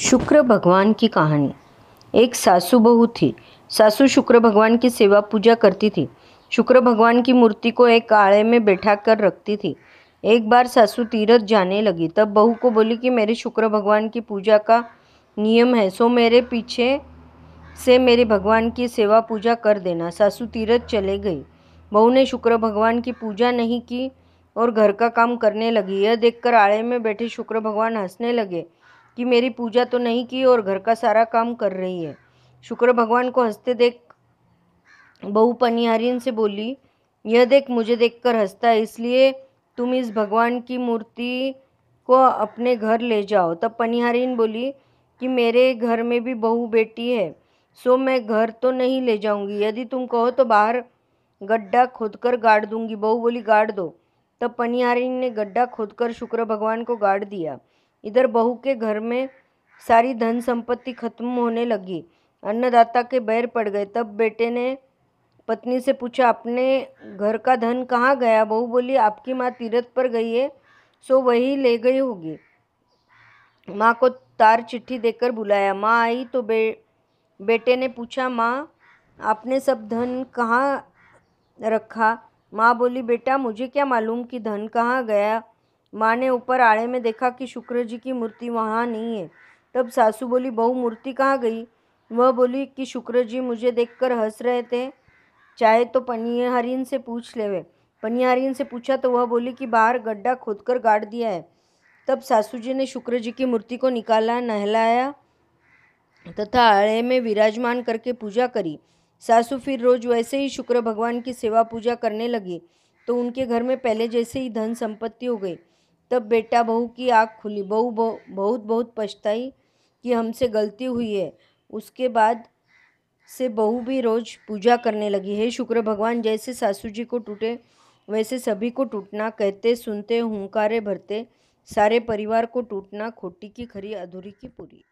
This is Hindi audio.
शुक्र भगवान की कहानी एक सासू बहू थी सासू शुक्र भगवान की सेवा पूजा करती थी शुक्र भगवान की मूर्ति को एक काले में बैठा कर रखती थी एक बार सासू तीरथ जाने लगी तब बहू को बोली कि मेरे शुक्र भगवान की पूजा का नियम है सो मेरे पीछे से मेरे भगवान की सेवा पूजा कर देना सासू तीरथ चले गई बहू ने शुक्र भगवान की पूजा नहीं की और घर का काम करने लगी यह देखकर आड़े में बैठे शुक्र भगवान हंसने लगे कि मेरी पूजा तो नहीं की और घर का सारा काम कर रही है शुक्र भगवान को हंसते देख बहू पनिहारिन से बोली यह देख मुझे देखकर हंसता है इसलिए तुम इस भगवान की मूर्ति को अपने घर ले जाओ तब पनिहारिन बोली कि मेरे घर में भी बहू बेटी है सो मैं घर तो नहीं ले जाऊंगी यदि तुम कहो तो बाहर गड्ढा खोदकर गाड़ दूंगी बहू बोली गाड़ दो तब पनिहारिन ने गड्ढा खोदकर शुक्र भगवान को गाड़ दिया इधर बहू के घर में सारी धन संपत्ति खत्म होने लगी अन्नदाता के बैर पड़ गए तब बेटे ने पत्नी से पूछा अपने घर का धन कहाँ गया बहू बोली आपकी माँ तीरथ पर गई है सो वही ले गई होगी माँ को तार चिट्ठी देकर बुलाया माँ आई तो बे बेटे ने पूछा माँ आपने सब धन कहाँ रखा माँ बोली बेटा मुझे क्या मालूम कि धन कहाँ गया माँ ने ऊपर आड़े में देखा कि शुक्र जी की मूर्ति वहाँ नहीं है तब सासू बोली बहू मूर्ति कहाँ गई वह बोली कि शुक्र जी मुझे देखकर हंस रहे थे चाहे तो पनिहारिन से पूछ ले वे पनिहारिन से पूछा तो वह बोली कि बाहर गड्ढा खोदकर गाड़ दिया है तब सासू जी ने शुक्र जी की मूर्ति को निकाला नहलाया तथा आड़े में विराजमान करके पूजा करी सासू फिर रोज वैसे ही शुक्र भगवान की सेवा पूजा करने लगी तो उनके घर में पहले जैसे ही धन संपत्ति हो गई तब बेटा बहू की आँख खुली बहू बहुत बहुत पछताई कि हमसे गलती हुई है उसके बाद से बहू भी रोज़ पूजा करने लगी है शुक्र भगवान जैसे सासू जी को टूटे वैसे सभी को टूटना कहते सुनते हुंकारे भरते सारे परिवार को टूटना खोटी की खरी अधूरी की पूरी